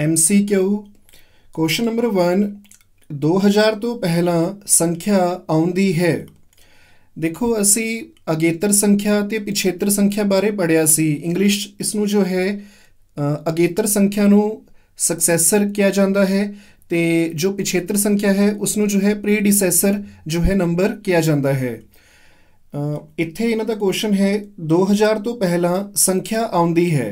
MCQ question number 1 2000 ਤੋਂ ਪਹਿਲਾਂ ਸੰਖਿਆ ਆਉਂਦੀ ਹੈ ਦੇਖੋ ਅਸੀਂ ਅਗੇਤਰ ਸੰਖਿਆ ਤੇ ਪਿਛੇਤਰ ਸੰਖਿਆ ਬਾਰੇ ਪੜਿਆ ਸੀ ਇੰਗਲਿਸ਼ ਇਸ ਨੂੰ ਜੋ ਹੈ ਅਗੇਤਰ ਸੰਖਿਆ ਨੂੰ ਸਕਸੈਸਰ ਕਿਹਾ ਜਾਂਦਾ ਹੈ ਤੇ ਜੋ ਪਿਛੇਤਰ ਸੰਖਿਆ ਹੈ ਉਸ ਨੂੰ ਜੋ ਹੈ ਪ੍ਰੀਡੀਸੈਸਰ ਜੋ ਹੈ ਨੰਬਰ ਕਿਹਾ ਜਾਂਦਾ ਹੈ ਇੱਥੇ ਇਹਨਾਂ ਦਾ ਕੁਐਸਚਨ ਹੈ 2000 ਤੋਂ ਪਹਿਲਾਂ ਸੰਖਿਆ ਆਉਂਦੀ ਹੈ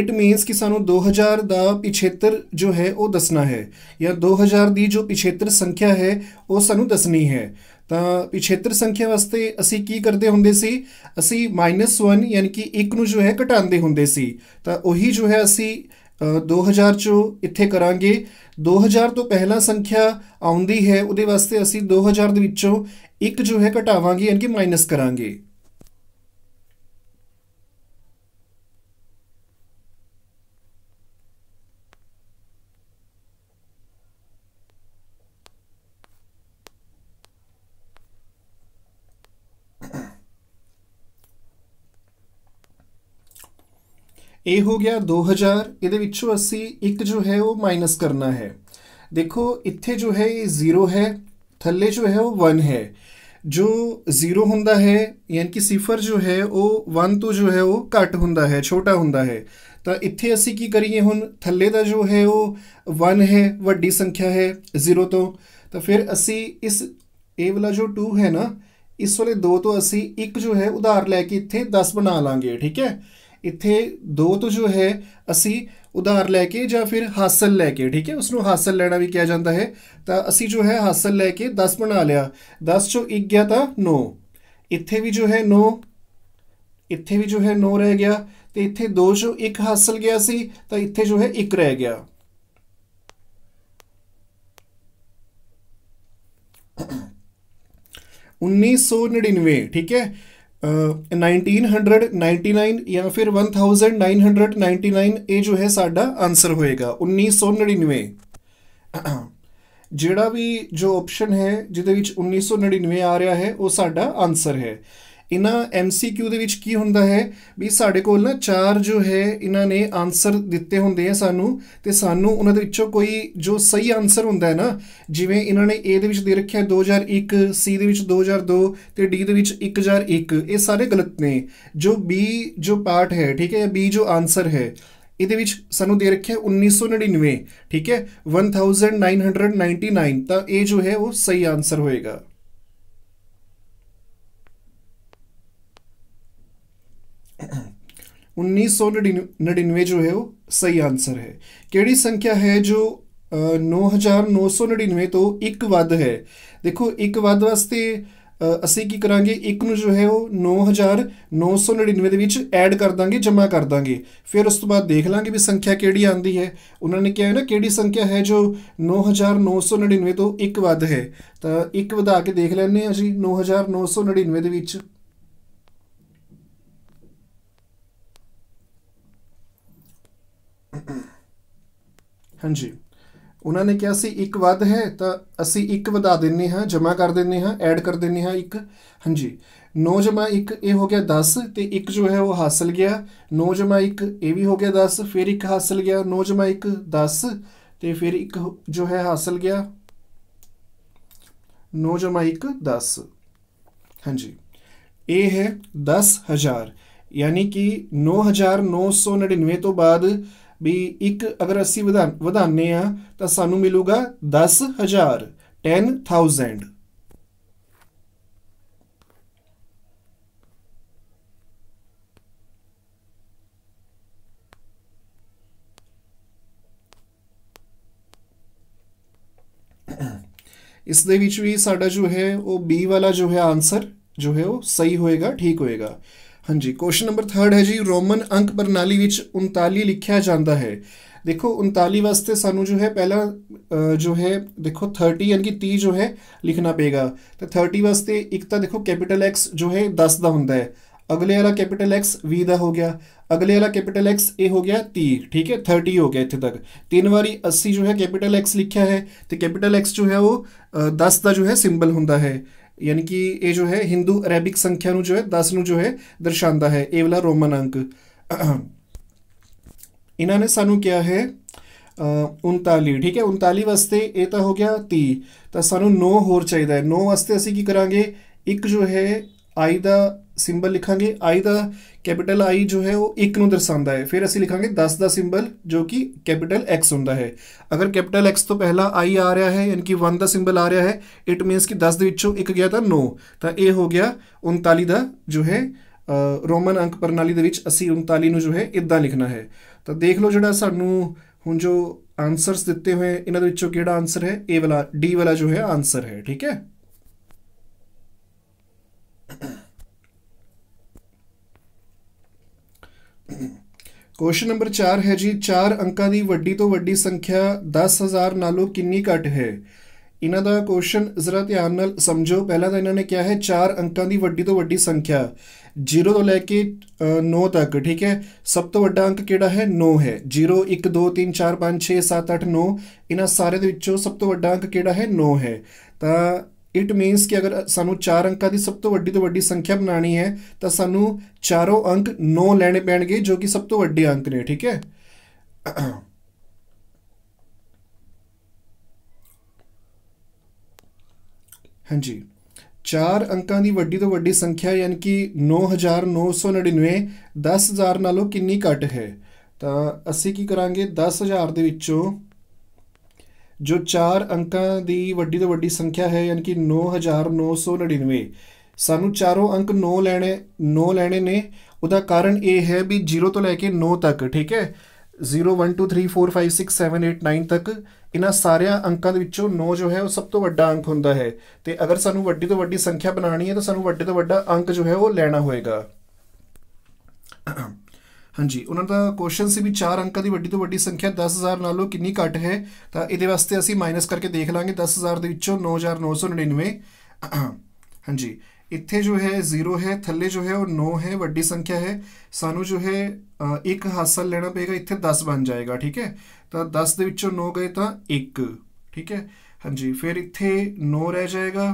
ਇਟ ਮੀਨਸ ਕਿ ਸਾਨੂੰ 2000 ਦਾ ਪਿਛੇਤਰ ਜੋ ਹੈ ਉਹ ਦੱਸਣਾ ਹੈ ਜਾਂ 2000 ਦੀ ਜੋ ਪਿਛੇਤਰ ਸੰਖਿਆ ਹੈ ਉਹ ਸਾਨੂੰ ਦੱਸਣੀ ਹੈ ਤਾਂ ਪਿਛੇਤਰ ਸੰਖਿਆ ਵਾਸਤੇ ਅਸੀਂ ਕੀ ਕਰਦੇ ਹੁੰਦੇ ਸੀ ਅਸੀਂ -1 ਯਾਨੀ ਕਿ 1 ਨੂੰ ਜੋ ਹੈ ਘਟਾਉਂਦੇ ਹੁੰਦੇ ਸੀ ਤਾਂ ਉਹੀ ਜੋ ਹੈ ਅਸੀਂ 2000 ਚੋਂ ਇੱਥੇ ਕਰਾਂਗੇ 2000 ਤੋਂ ਪਹਿਲਾ ਸੰਖਿਆ ਆਉਂਦੀ ਹੈ ਉਹਦੇ ਵਾਸਤੇ ਅਸੀਂ 2000 ਦੇ ਵਿੱਚੋਂ ਇੱਕ ਜੋ ਹੈ ਘਟਾਵਾਂਗੇ ਯਾਨੀ ਕਿ ਮਾਈਨਸ ਕਰਾਂਗੇ ਇਹ ਹੋ ਗਿਆ 2000 ਇਹਦੇ ਵਿੱਚੋਂ ਅਸੀਂ ਇੱਕ ਜੋ ਹੈ ਉਹ ਮਾਈਨਸ ਕਰਨਾ ਹੈ ਦੇਖੋ ਇੱਥੇ ਜੋ ਹੈ ਇਹ 0 ਹੈ ਥੱਲੇ ਜੋ ਹੈ ਉਹ 1 ਹੈ ਜੋ 0 ਹੁੰਦਾ ਹੈ ਯਾਨੀ ਕਿ ਸਿਫਰ ਜੋ ਹੈ ਉਹ 1 ਤੋਂ ਜੋ ਹੈ ਉਹ ਘੱਟ ਹੁੰਦਾ ਹੈ ਛੋਟਾ ਹੁੰਦਾ ਹੈ ਤਾਂ ਇੱਥੇ ਅਸੀਂ ਕੀ ਕਰੀਏ ਹੁਣ ਥੱਲੇ ਦਾ ਜੋ ਹੈ ਉਹ 1 ਹੈ ਵੱਡੀ ਸੰਖਿਆ ਹੈ 0 ਤੋਂ ਤਾਂ ਫਿਰ ਅਸੀਂ ਇਸ ਇਹ ਵਾਲਾ ਜੋ 2 ਹੈ ਨਾ ਇਸ ਵਾਲੇ 2 ਤੋਂ ਅਸੀਂ ਇੱਕ ਜੋ ਹੈ ਉਧਾਰ ਲੈ ਕੇ ਇੱਥੇ 10 ਬਣਾ ਲਾਂਗੇ ਠੀਕ ਹੈ ਇੱਥੇ ਦੋ ਤੋਂ ਜੋ ਹੈ ਅਸੀਂ ਉਧਾਰ ਲੈ ਕੇ ਜਾਂ ਫਿਰ ਹਾਸਲ ਲੈ ਕੇ ਠੀਕ ਹੈ ਉਸ ਨੂੰ ਹਾਸਲ ਲੈਣਾ ਵੀ ਕਿਹਾ ਜਾਂਦਾ ਹੈ ਤਾਂ ਅਸੀਂ ਜੋ ਹੈ ਹਾਸਲ ਲੈ ਕੇ 10 ਬਣਾ ਲਿਆ 10 ਚੋਂ 1 ਗਿਆ ਤਾਂ 9 ਇੱਥੇ ਵੀ ਜੋ ਹੈ 9 ਇੱਥੇ ਵੀ ਜੋ ਹੈ 9 ਰਹਿ ਗਿਆ ਤੇ ਇੱਥੇ 2 ਚੋਂ 1 ਹਾਸਲ ਗਿਆ ਸੀ ਤਾਂ ਇੱਥੇ ਜੋ ਹੈ 1 ਰਹਿ ਗਿਆ ਉਨੀ सौ नड़िनवे ठीक 1999 या फिर 1999 ये जो है साडा आंसर होएगा नड़िनवे जो भी जो ऑप्शन है उन्नीस सौ नड़िनवे आ रहा है वो साडा आंसर है ਇਹਨਾਂ ਐਮਸੀਕਿਊ ਦੇ ਵਿੱਚ ਕੀ ਹੁੰਦਾ ਹੈ ਵੀ ਸਾਡੇ ਕੋਲ ਨਾ ਚਾਰ ਜੋ ਹੈ ਇਹਨਾਂ ਨੇ ਆਨਸਰ ਦਿੱਤੇ ਹੁੰਦੇ ਆ ਸਾਨੂੰ ਤੇ ਸਾਨੂੰ ਉਹਨਾਂ ਦੇ ਵਿੱਚੋਂ ਕੋਈ ਜੋ ਸਹੀ ਆਨਸਰ ਹੁੰਦਾ ਹੈ ਨਾ ਜਿਵੇਂ ਇਹਨਾਂ ਨੇ A ਦੇ ਵਿੱਚ ਦੇ ਰੱਖਿਆ 2001 C ਦੇ ਵਿੱਚ 2002 ਤੇ D ਦੇ ਵਿੱਚ 1001 ਇਹ ਸਾਰੇ ਗਲਤ ਨੇ ਜੋ B ਜੋ ਪਾਰਟ ਹੈ ਠੀਕ ਹੈ B ਜੋ ਆਨਸਰ ਹੈ ਇਹਦੇ ਵਿੱਚ ਸਾਨੂੰ ਦੇ ਰੱਖਿਆ 1999 ਠੀਕ ਹੈ 1999 ਤਾਂ ਇਹ ਜੋ ਹੈ ਉਹ ਸਹੀ ਆਨਸਰ ਹੋਏਗਾ 1999 ਜੋ ਹੈ ਉਹ ਸਹੀ ਆਨਸਰ ਹੈ ਕਿਹੜੀ ਸੰਖਿਆ ਹੈ ਜੋ 9999 ਤੋਂ ਇੱਕ ਵੱਧ ਹੈ ਦੇਖੋ ਇੱਕ ਵੱਧ ਵਾਸਤੇ ਅਸੀਂ ਕੀ ਕਰਾਂਗੇ ਇੱਕ ਨੂੰ ਜੋ ਹੈ ਉਹ 9999 ਦੇ ਵਿੱਚ ਐਡ ਕਰ ਦਾਂਗੇ ਜਮ੍ਹਾਂ ਕਰ ਦਾਂਗੇ ਫਿਰ ਉਸ ਤੋਂ ਬਾਅਦ ਦੇਖ ਲਾਂਗੇ ਵੀ ਸੰਖਿਆ ਕਿਹੜੀ ਆਉਂਦੀ ਹੈ ਉਹਨਾਂ ਨੇ ਕਿਹਾ ਹੈ ਨਾ ਕਿਹੜੀ ਸੰਖਿਆ ਹੈ ਜੋ 9999 ਤੋਂ ਇੱਕ ਵੱਧ ਹੈ ਤਾਂ ਇੱਕ ਵਧਾ ਕੇ ਦੇਖ ਲੈਣੇ ਆ ਜੀ 9999 ਦੇ ਵਿੱਚ ਹਾਂਜੀ ਉਹਨਾਂ ਨੇ ਕਿਹਾ ਸੀ ਇੱਕ ਵੱਧ ਹੈ ਤਾਂ ਅਸੀਂ ਇੱਕ ਵਧਾ ਦਿੰਨੇ ਹਾਂ ਜਮਾ ਕਰ ਦਿੰਨੇ ਹਾਂ ਐਡ ਕਰ ਦਿੰਨੇ ਹਾਂ ਇੱਕ ਹਾਂਜੀ 9 ਜਮਾ 1 ਇਹ ਹੋ ਗਿਆ 10 ਤੇ ਇੱਕ ਜੋ ਹੈ ਉਹ ਹਾਸਲ ਗਿਆ 9 ਜਮਾ 1 ਇਹ ਵੀ ਹੋ ਗਿਆ 10 ਫਿਰ ਇੱਕ ਹਾਸਲ ਗਿਆ 9 ਜਮਾ 1 10 ਤੇ ਫਿਰ ਇੱਕ ਜੋ ਹੈ ਹਾਸਲ ਗਿਆ 9 ਜਮਾ 1 10 ਹਾਂਜੀ ਇਹ ਹੈ 10000 ਯਾਨੀ ਕਿ 9999 ਤੋਂ ਬਾਅਦ ਵੀ ਇੱਕ ਅਗਰ ਅਸੀਂ ਵਧਾ ਵਧਾਨੇ ਆ ਤਾਂ ਸਾਨੂੰ ਮਿਲੂਗਾ 10000 10000 ਇਸ ਦੇ ਵਿੱਚ ਵੀ ਸਾਡਾ ਜੋ ਹੈ ਉਹ B ਵਾਲਾ ਜੋ ਹੈ ਆਨਸਰ ਜੋ ਹੈ ਉਹ ਸਹੀ ਹੋਏਗਾ ਠੀਕ ਹੋਏਗਾ ਹਾਂਜੀ ਕੁਐਸਚਨ ਨੰਬਰ 3 ਹੈ ਜੀ ਰੋਮਨ ਅੰਕ ਪ੍ਰਣਾਲੀ ਵਿੱਚ 39 ਲਿਖਿਆ ਜਾਂਦਾ ਹੈ ਦੇਖੋ 39 ਵਾਸਤੇ ਸਾਨੂੰ ਜੋ ਹੈ ਪਹਿਲਾ ਜੋ ਹੈ ਦੇਖੋ 30 ਯਾਨੀ ਕਿ 30 ਜੋ ਹੈ ਲਿਖਣਾ ਪਏਗਾ ਤੇ 30 ਵਾਸਤੇ ਇੱਕ ਤਾਂ ਦੇਖੋ ਕੈਪੀਟਲ ਐਕਸ ਜੋ ਹੈ 10 ਦਾ ਹੁੰਦਾ ਹੈ ਅਗਲੇ ਵਾਲਾ ਕੈਪੀਟਲ ਐਕਸ 20 ਦਾ ਹੋ ਗਿਆ ਅਗਲੇ ਵਾਲਾ ਕੈਪੀਟਲ ਐਕਸ ਇਹ ਹੋ ਗਿਆ 30 ਠੀਕ ਹੈ 30 ਹੋ ਗਿਆ ਇੱਥੇ ਤੱਕ ਤਿੰਨ ਵਾਰੀ 80 ਜੋ ਹੈ ਕੈਪੀਟਲ ਐਕਸ ਲਿਖਿਆ ਹੈ ਤੇ ਕੈਪੀਟਲ ਐਕਸ ਜੋ ਹੈ ਉਹ 10 ਦਾ ਜੋ ਹੈ ਸਿੰਬਲ ਹੁੰਦਾ ਹੈ ਯਾਨੀ ਕਿ ਇਹ ਜੋ ਹੈ ਹਿੰਦੂ ਅਰੇਬਿਕ ਸੰਖਿਆ ਨੂੰ ਜੋ ਹੈ 10 ਨੂੰ ਜੋ ਹੈ ਦਰਸਾਉਂਦਾ ਹੈ ਇਹ ਵਾਲਾ ਰੋਮਨ ਅੰਕ ਇਹਨਾਂ ਨੇ ਸਾਨੂੰ ਕਿਹਾ ਹੈ 39 ਠੀਕ ਹੈ 39 ਵਾਸਤੇ ਇਹ ਤਾਂ ਹੋ ਗਿਆ 30 ਤਾਂ ਸਾਨੂੰ 9 ਹੋਰ ਚਾਹੀਦਾ ਹੈ 9 ਵਾਸਤੇ ਅਸੀਂ ਕੀ ਕਰਾਂਗੇ ਇੱਕ ਜੋ ਹੈ i ਦਾ ਸਿੰਬਲ ਲਿਖਾਂਗੇ ਆਈ ਦਾ ਕੈਪੀਟਲ ਆਈ ਜੋ ਹੈ ਉਹ 1 ਨੂੰ ਦਰਸਾਉਂਦਾ ਹੈ ਫਿਰ ਅਸੀਂ ਲਿਖਾਂਗੇ 10 ਦਾ ਸਿੰਬਲ ਜੋ ਕਿ ਕੈਪੀਟਲ x ਹੁੰਦਾ ਹੈ ਅਗਰ ਕੈਪੀਟਲ x ਤੋਂ ਪਹਿਲਾਂ ਆਈ ਆ ਰਿਹਾ ਹੈ ਯਾਨੀ ਕਿ 1 ਦਾ ਸਿੰਬਲ ਆ ਰਿਹਾ ਹੈ ਇਟ ਮੀਨਸ ਕਿ 10 ਦੇ ਵਿੱਚੋਂ 1 ਗਿਆ ਤਾਂ 9 ਤਾਂ ਇਹ ਹੋ ਗਿਆ 39 ਦਾ ਜੋ ਹੈ ਰੋਮਨ ਅੰਕ ਪ੍ਰਣਾਲੀ ਦੇ ਵਿੱਚ ਅਸੀਂ 39 ਨੂੰ ਜੋ ਹੈ ਇਦਾਂ ਲਿਖਣਾ ਹੈ ਤਾਂ ਦੇਖ ਲਓ ਜਿਹੜਾ ਸਾਨੂੰ ਹੁਣ ਜੋ ਆਨਸਰਸ ਦਿੱਤੇ ਹੋਏ ਇਹਨਾਂ ਦੇ ਵਿੱਚੋਂ ਕਿਹੜਾ ਆਨਸਰ ਹੈ ਇਹ ਵਾਲਾ ਡੀ ਵਾਲਾ ਜੋ ਹੈ ਆਨਸਰ ਹੈ ਠੀਕ ਹੈ ਕੁਐਸਚਨ ਨੰਬਰ 4 ਹੈ ਜੀ 4 ਅੰਕਾਂ ਦੀ ਵੱਡੀ ਤੋਂ ਵੱਡੀ ਸੰਖਿਆ 10000 ਨਾਲੋਂ ਕਿੰਨੀ ਘੱਟ ਹੈ ਇਹਨਾਂ ਦਾ ਕੁਐਸਚਨ ਜ਼ਰਾ ਧਿਆਨ ਨਾਲ ਸਮਝੋ ਪਹਿਲਾਂ ਤਾਂ ਇਹਨਾਂ ਨੇ ਕਿਹਾ ਹੈ 4 ਅੰਕਾਂ ਦੀ ਵੱਡੀ ਤੋਂ ਵੱਡੀ ਸੰਖਿਆ 0 ਤੋਂ ਲੈ ਕੇ 9 ਤੱਕ ਠੀਕ ਹੈ ਸਭ ਤੋਂ ਵੱਡਾ ਅੰਕ ਕਿਹੜਾ ਹੈ 9 ਹੈ 0 1 2 3 4 5 6 7 8 9 ਇਹਨਾਂ ਸਾਰੇ ਦੇ ਵਿੱਚੋਂ ਸਭ ਤੋਂ ਵੱਡਾ ਅੰਕ ਕਿਹੜਾ ਹੈ 9 ਹੈ ਤਾਂ ਇਟ ਮੀਨਸ ਕਿ ਅਗਰ ਸਾਨੂੰ ਚਾਰ ਅੰਕਾਂ ਦੀ ਸਭ ਤੋਂ ਵੱਡੀ ਤੋਂ ਵੱਡੀ ਸੰਖਿਆ ਬਣਾਣੀ ਹੈ ਤਾਂ ਸਾਨੂੰ ਚਾਰੋਂ ਅੰਕ 9 ਲੈਣੇ ਪੈਣਗੇ ਜੋ ਕਿ ਸਭ ਤੋਂ ਵੱਡੇ ਅੰਕ ਨੇ ਠੀਕ ਹੈ ਹਾਂਜੀ ਚਾਰ ਅੰਕਾਂ ਦੀ ਵੱਡੀ ਤੋਂ ਵੱਡੀ ਸੰਖਿਆ ਯਾਨੀ ਕਿ 9999 10000 ਨਾਲੋਂ ਕਿੰਨੀ ਘੱਟ ਹੈ ਤਾਂ ਅਸੀਂ ਕੀ ਕਰਾਂਗੇ 10000 ਦੇ ਵਿੱਚੋਂ ਜੋ 4 ਅੰਕਾਂ ਦੀ ਵੱਡੀ ਤੋਂ ਵੱਡੀ ਸੰਖਿਆ ਹੈ ਯਾਨੀ ਕਿ 9999 ਸਾਨੂੰ ਚਾਰੋਂ ਅੰਕ 9 ਲੈਣੇ 9 ਲੈਣੇ ਨੇ ਉਹਦਾ ਕਾਰਨ ਇਹ ਹੈ ਵੀ 0 ਤੋਂ ਲੈ ਕੇ 9 ਤੱਕ ਠੀਕ ਹੈ 0 1 2 3 4 5 6 7 8 9 ਤੱਕ ਇਹਨਾਂ ਸਾਰਿਆਂ ਅੰਕਾਂ ਦੇ ਵਿੱਚੋਂ 9 ਜੋ ਹੈ ਉਹ ਸਭ ਤੋਂ ਵੱਡਾ ਅੰਕ ਹੁੰਦਾ ਹੈ ਤੇ ਅਗਰ ਸਾਨੂੰ ਵੱਡੀ ਤੋਂ ਵੱਡੀ ਸੰਖਿਆ ਬਣਾਣੀ ਹੈ ਤਾਂ ਸਾਨੂੰ ਵੱਡੇ ਤੋਂ ਵੱਡਾ ਅੰਕ ਜੋ ਹੈ ਉਹ ਲੈਣਾ ਹੋਏਗਾ ਹਾਂਜੀ ਉਹਨਾਂ ਦਾ ਕੁਐਸਚਨ ਸੀ ਵੀ 4 ਅੰਕਾਂ ਦੀ ਵੱਡੀ ਤੋਂ ਵੱਡੀ ਸੰਖਿਆ 10000 ਨਾਲੋਂ ਕਿੰਨੀ ਘੱਟ ਹੈ ਤਾਂ ਇਹਦੇ ਵਾਸਤੇ ਅਸੀਂ ਮਾਈਨਸ ਕਰਕੇ ਦੇਖ ਲਾਂਗੇ 10000 ਦੇ ਵਿੱਚੋਂ 9999 ਹਾਂਜੀ ਇੱਥੇ ਜੋ ਹੈ ਜ਼ੀਰੋ ਹੈ ਥੱਲੇ ਜੋ ਹੈ ਉਹ 9 ਹੈ ਵੱਡੀ ਸੰਖਿਆ ਹੈ ਸਾਨੂੰ ਜੋ ਹੈ ਇੱਕ ਹਾਸਲ ਲੈਣਾ ਪਏਗਾ ਇੱਥੇ 10 ਬਣ ਜਾਏਗਾ ਠੀਕ ਹੈ ਤਾਂ 10 ਦੇ ਵਿੱਚੋਂ 9 ਗਏ ਤਾਂ 1 ਠੀਕ ਹੈ ਹਾਂਜੀ ਫਿਰ ਇੱਥੇ 9 ਰਹਿ ਜਾਏਗਾ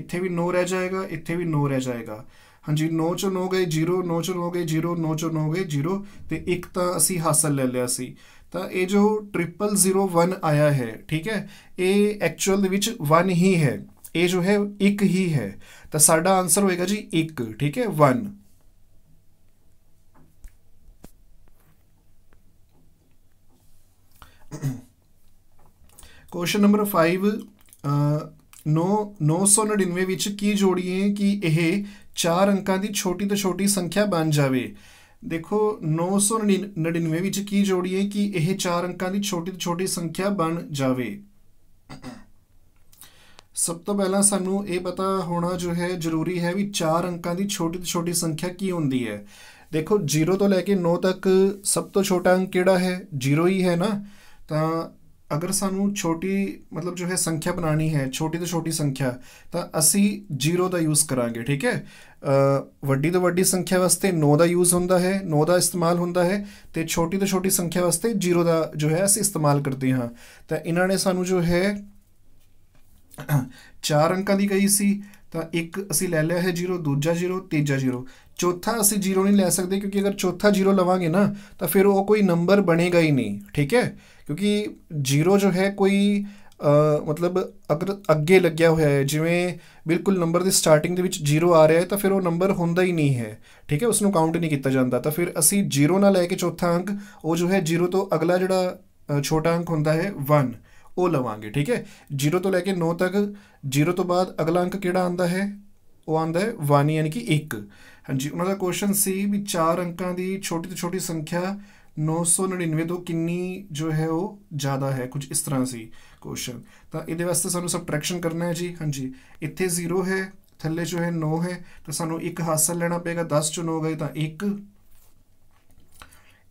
ਇੱਥੇ ਵੀ 9 ਰਹਿ ਜਾਏਗਾ ਇੱਥੇ ਵੀ 9 ਰਹਿ ਜਾਏਗਾ ਹਾਂਜੀ 9 ਚੋਂ 9 ਗਏ 0 9 ਚੋਂ 9 ਗਏ 0 9 ਚੋਂ 9 ਗਏ 0 ਤੇ ਇੱਕ ਤਾਂ ਅਸੀਂ ਹਾਸਲ ਲੈ ਲਿਆ ਸੀ ਤਾਂ ਇਹ ਜੋ 0001 ਆਇਆ ਹੈ ਠੀਕ ਹੈ ਇਹ ਐਕਚੁਅਲ ਦੇ ਵਿੱਚ 1 ਹੀ ਹੈ ਇਹ ਜੋ ਹੈ ਇੱਕ ਹੀ ਹੈ ਤਾਂ ਸਾਡਾ ਆਨਸਰ ਹੋਏਗਾ ਜੀ 1 ਠੀਕ ਹੈ 1 ਕੁਐਸਚਨ ਨੰਬਰ 5 999 ਵਿੱਚ ਕੀ ਜੋੜੀਏ ਕਿ ਇਹ ਚਾਰ ਅੰਕਾਂ ਦੀ ਛੋਟੀ ਤੋਂ ਛੋਟੀ ਸੰਖਿਆ ਬਣ ਜਾਵੇ ਦੇਖੋ 999 ਵਿੱਚ ਕੀ ਜੋੜੀਏ ਕਿ ਇਹ ਚਾਰ ਅੰਕਾਂ ਦੀ ਛੋਟੀ ਤੋਂ ਛੋਟੀ ਸੰਖਿਆ ਬਣ ਜਾਵੇ ਸਭ ਤੋਂ ਪਹਿਲਾਂ ਸਾਨੂੰ ਇਹ ਪਤਾ ਹੋਣਾ ਜੋ ਹੈ ਜ਼ਰੂਰੀ ਹੈ ਵੀ ਚਾਰ ਅੰਕਾਂ ਦੀ ਛੋਟੀ ਤੋਂ ਛੋਟੀ ਸੰਖਿਆ ਕੀ ਹੁੰਦੀ ਹੈ ਦੇਖੋ 0 ਤੋਂ ਲੈ ਕੇ 9 ਤੱਕ ਸਭ ਤੋਂ ਛੋਟਾ ਅੰਕ ਕਿਹੜਾ ਹੈ 0 ਹੀ ਹੈ ਨਾ ਤਾਂ ਅਗਰ ਸਾਨੂੰ ਛੋਟੀ ਮਤਲਬ ਜੋ ਹੈ ਸੰਖਿਆ ਬਣਾਣੀ ਹੈ ਛੋਟੀ ਤੋਂ ਛੋਟੀ ਸੰਖਿਆ ਤਾਂ ਅਸੀਂ 0 ਦਾ ਯੂਜ਼ ਕਰਾਂਗੇ ਠੀਕ ਹੈ ਵੱਡੀ ਤੋਂ ਵੱਡੀ ਸੰਖਿਆ ਵਾਸਤੇ 9 ਦਾ ਯੂਜ਼ ਹੁੰਦਾ ਹੈ 9 ਦਾ ਇਸਤੇਮਾਲ ਹੁੰਦਾ ਹੈ ਤੇ ਛੋਟੀ ਤੋਂ ਛੋਟੀ ਸੰਖਿਆ ਵਾਸਤੇ 0 ਦਾ ਜੋ ਹੈ ਅਸੀਂ ਇਸਤੇਮਾਲ ਕਰਦੇ ਹਾਂ ਤਾਂ ਇਹਨਾਂ ਨੇ ਸਾਨੂੰ ਜੋ ਹੈ ਚਾਰ ਅੰਕਾਂ ਦੀ ਕਹੀ ਸੀ ਤਾਂ ਇੱਕ ਅਸੀਂ ਲੈ ਲਿਆ ਹੈ 0 ਦੂਜਾ 0 ਤੀਜਾ 0 ਚੌਥਾ ਅਸੀਂ 0 ਨਹੀਂ ਲੈ ਸਕਦੇ ਕਿਉਂਕਿ ਅਗਰ ਚੌਥਾ 0 ਲਵਾਂਗੇ ਨਾ ਤਾਂ ਫਿਰ ਉਹ ਕੋਈ ਨੰਬਰ ਬਣੇਗਾ ਹੀ ਨਹੀਂ ਠੀਕ ਹੈ ਕਿਉਂਕਿ ਜ਼ੀਰੋ ਜੋ ਹੈ ਕੋਈ ਮਤਲਬ ਅਗਰ ਅੱਗੇ ਲੱਗਿਆ ਹੋਇਆ ਹੈ ਜਿਵੇਂ ਬਿਲਕੁਲ ਨੰਬਰ ਦੀ ਸਟਾਰਟਿੰਗ ਦੇ ਵਿੱਚ ਜ਼ੀਰੋ ਆ ਰਿਹਾ ਹੈ ਤਾਂ ਫਿਰ ਉਹ ਨੰਬਰ ਹੁੰਦਾ ਹੀ ਨਹੀਂ ਹੈ ਠੀਕ ਹੈ ਉਸ ਨੂੰ ਕਾਊਂਟ ਨਹੀਂ ਕੀਤਾ ਜਾਂਦਾ ਤਾਂ ਫਿਰ ਅਸੀਂ ਜ਼ੀਰੋ ਨਾਲ ਲੈ ਕੇ ਚੌਥਾ ਅੰਕ ਉਹ ਜੋ ਹੈ ਜ਼ੀਰੋ ਤੋਂ ਅਗਲਾ ਜਿਹੜਾ ਛੋਟਾ ਅੰਕ ਹੁੰਦਾ ਹੈ 1 ਉਹ ਲਵਾਂਗੇ ਠੀਕ ਹੈ ਜ਼ੀਰੋ ਤੋਂ ਲੈ ਕੇ 9 ਤੱਕ ਜ਼ੀਰੋ ਤੋਂ ਬਾਅਦ ਅਗਲਾ ਅੰਕ ਕਿਹੜਾ ਆਉਂਦਾ ਹੈ ਉਹ ਆਉਂਦਾ ਹੈ 1 ਯਾਨੀ ਕਿ 1 ਹਾਂਜੀ ਉਹਨਾਂ ਦਾ ਕੁਐਸਚਨ ਸੀ ਵੀ ਚਾਰ ਅੰਕਾਂ ਦੀ ਛੋਟੀ ਤੋਂ ਛੋਟੀ ਸੰਖਿਆ 999 ਤੋਂ ਕਿੰਨੀ ਜੋ ਹੈ ਉਹ ਜ਼ਿਆਦਾ ਹੈ ਕੁਝ ਇਸ ਤਰ੍ਹਾਂ ਸੀ ਕੁਐਸਚਨ ਤਾਂ ਇਹਦੇ ਵਾਸਤੇ ਸਾਨੂੰ ਸਬਟ੍ਰੈਕਸ਼ਨ ਕਰਨਾ ਹੈ ਜੀ ਹਾਂਜੀ ਇੱਥੇ 0 ਹੈ ਥੱਲੇ ਜੋ ਹੈ 9 ਹੈ ਤਾਂ ਸਾਨੂੰ ਇੱਕ ਹਾਸਲ ਲੈਣਾ ਪਏਗਾ 10 ਚੋਂ 9 ਗਏ ਤਾਂ 1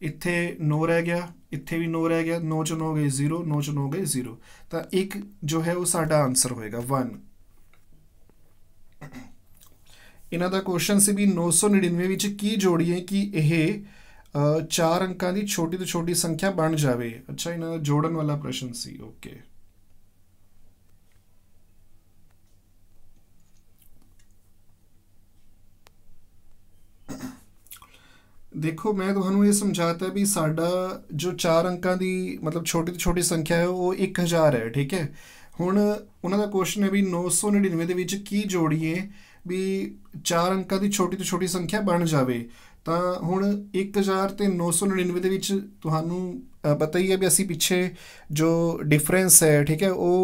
ਇੱਥੇ 9 ਰਹਿ ਗਿਆ ਇੱਥੇ ਵੀ 9 ਰਹਿ ਗਿਆ 9 ਚੋਂ 9 ਗਏ 0 9 ਚੋਂ 9 ਗਏ 0 ਤਾਂ 1 ਜੋ ਹੈ ਉਹ ਸਾਡਾ ਆਨਸਰ ਹੋਏਗਾ 1 ਇਹਨਾਂ ਦਾ ਕੁਐਸਚਨ ਸੀ ਵੀ 999 ਵਿੱਚ ਕੀ ਜੋੜੀਏ ਕਿ ਇਹ ਚਾਰ ਅੰਕਾਂ ਦੀ ਛੋਟੀ ਤੋਂ ਛੋਟੀ ਸੰਖਿਆ ਬਣ ਜਾਵੇ ਅੱਛਾ ਇਹਨਾਂ ਦਾ ਜੋੜਨ ਵਾਲਾ ਪ੍ਰਸ਼ਨ ਸੀ ਓਕੇ ਦੇਖੋ ਮੈਂ ਤੁਹਾਨੂੰ ਇਹ ਸਮਝਾਤਾ ਵੀ ਸਾਡਾ ਜੋ ਚਾਰ ਅੰਕਾਂ ਦੀ ਮਤਲਬ ਛੋਟੀ ਤੋਂ ਛੋਟੀ ਸੰਖਿਆ ਹੈ ਉਹ 1000 ਹੈ ਠੀਕ ਹੈ ਹੁਣ ਉਹਨਾਂ ਦਾ ਕੁਐਸਚਨ ਹੈ ਵੀ 999 ਦੇ ਵਿੱਚ ਕੀ ਜੋੜੀਏ ਵੀ ਚਾਰ ਅੰਕਾਂ ਦੀ ਛੋਟੀ ਤੋਂ ਛੋਟੀ ਸੰਖਿਆ ਬਣ ਜਾਵੇ ਤਾਂ ਹੁਣ 1000 ਤੇ 999 ਦੇ ਵਿੱਚ ਤੁਹਾਨੂੰ ਪਤਾ ਹੀ ਹੈ ਵੀ ਅਸੀਂ ਪਿੱਛੇ ਜੋ ਡਿਫਰੈਂਸ ਹੈ ਠੀਕ ਹੈ ਉਹ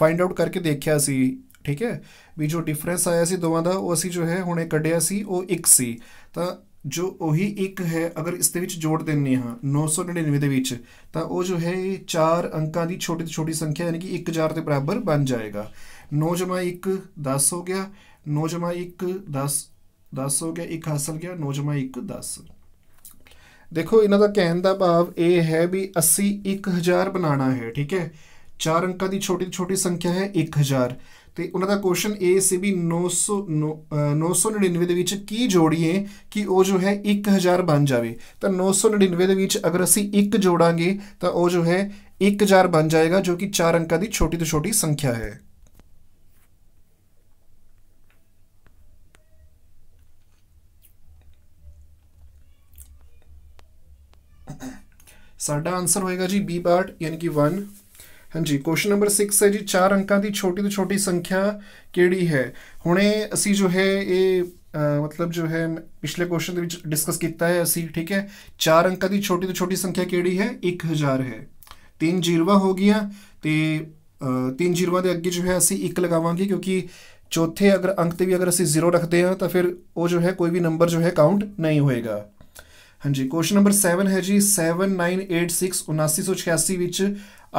ਫਾਈਂਡ ਆਊਟ ਕਰਕੇ ਦੇਖਿਆ ਸੀ ਠੀਕ ਹੈ ਵੀ ਜੋ ਡਿਫਰੈਂਸ ਆਇਆ ਸੀ ਦੋਵਾਂ ਦਾ ਉਹ ਅਸੀਂ ਜੋ ਹੈ ਹੁਣੇ ਕੱਢਿਆ ਸੀ ਉਹ 1 ਸੀ ਤਾਂ ਜੋ ਉਹੀ 1 ਹੈ ਅਗਰ ਇਸ ਦੇ ਵਿੱਚ ਜੋੜ ਦਿੰਨੇ ਹਾਂ 999 ਦੇ ਵਿੱਚ ਤਾਂ ਉਹ ਜੋ ਹੈ ਇਹ 4 ਅੰਕਾਂ ਦੀ ਛੋਟੀ ਤੋਂ ਛੋਟੀ ਸੰਖਿਆ ਯਾਨੀ ਕਿ 1000 ਦੇ ਬਰਾਬਰ ਬਣ ਜਾਏਗਾ 9 1 10 ਹੋ ਗਿਆ 9 1 10 ਦੱਸ ਹੋ ਗਿਆ ਇੱਕ ਹਾਸਲ ਗਿਆ 9 ਇੱਕ 10 ਦੇਖੋ ਇਹਨਾਂ ਦਾ ਕਹਿਣ ਦਾ ਭਾਵ ਇਹ ਹੈ ਵੀ ਅਸੀਂ 1000 ਬਣਾਉਣਾ ਹੈ ਠੀਕ ਹੈ ਚਾਰ ਅੰਕਾਂ ਦੀ ਛੋਟੀ ਛੋਟੀ ਸੰਖਿਆ ਹੈ 1000 ਤੇ ਉਹਨਾਂ ਦਾ ਕੁਐਸਚਨ ਇਹ ਸੀ ਵੀ 900 999 ਦੇ ਵਿੱਚ ਕੀ ਜੋੜੀਏ ਕਿ ਉਹ ਜੋ ਹੈ 1000 ਬਣ ਜਾਵੇ ਤਾਂ 999 ਦੇ ਵਿੱਚ ਅਗਰ ਅਸੀਂ 1 ਜੋੜਾਂਗੇ ਤਾਂ ਉਹ ਜੋ ਹੈ 1000 ਬਣ ਜਾਏਗਾ ਜੋ ਕਿ ਚਾਰ ਅੰਕਾਂ ਦੀ ਛੋਟੀ ਤੋਂ ਛੋਟੀ ਸੰਖਿਆ ਹੈ ਸਾਡਾ ਆਨਸਰ ਹੋਏਗਾ ਜੀ ਬੀ ਪਾਰਟ ਯਾਨੀ ਕਿ 1 ਹਾਂਜੀ ਕੁਐਸਚਨ ਨੰਬਰ 6 ਹੈ ਜੀ ਚਾਰ ਅੰਕਾਂ ਦੀ ਛੋਟੀ ਤੋਂ ਛੋਟੀ ਸੰਖਿਆ ਕਿਹੜੀ ਹੈ ਹੁਣੇ ਅਸੀਂ ਜੋ ਹੈ ਇਹ ਮਤਲਬ ਜੋ ਹੈ ਪਿਛਲੇ ਕੁਐਸਚਨ ਦੇ ਵਿੱਚ ਡਿਸਕਸ ਕੀਤਾ ਹੈ ਅਸੀਂ ਠੀਕ ਹੈ ਚਾਰ ਅੰਕਾਂ ਦੀ ਛੋਟੀ ਤੋਂ ਛੋਟੀ ਸੰਖਿਆ ਕਿਹੜੀ ਹੈ 1000 ਹੈ ਤਿੰਨ ਜੀਰਵਾ ਹੋ ਗਿਆ ਤੇ ਤਿੰਨ ਜੀਰਵਾ ਦੇ ਅੱਗੇ ਜੋ ਹੈ ਅਸੀਂ 1 ਲਗਾਵਾਂਗੇ ਕਿਉਂਕਿ ਚੌਥੇ ਅਗਰ ਅੰਕ ਤੇ ਵੀ ਅਗਰ ਅਸੀਂ 0 ਰੱਖਦੇ ਹਾਂ ਤਾਂ ਫਿਰ ਉਹ ਜੋ ਹੈ ਕੋਈ ਵੀ ਨੰਬਰ ਜੋ ਹੈ ਕਾਊਂਟ ਨਹੀਂ ਹੋਏਗਾ हाँ जी क्वेश्चन नंबर सैवन है जी सैवन नाइन एट सिक्स उनासी सौ छियासी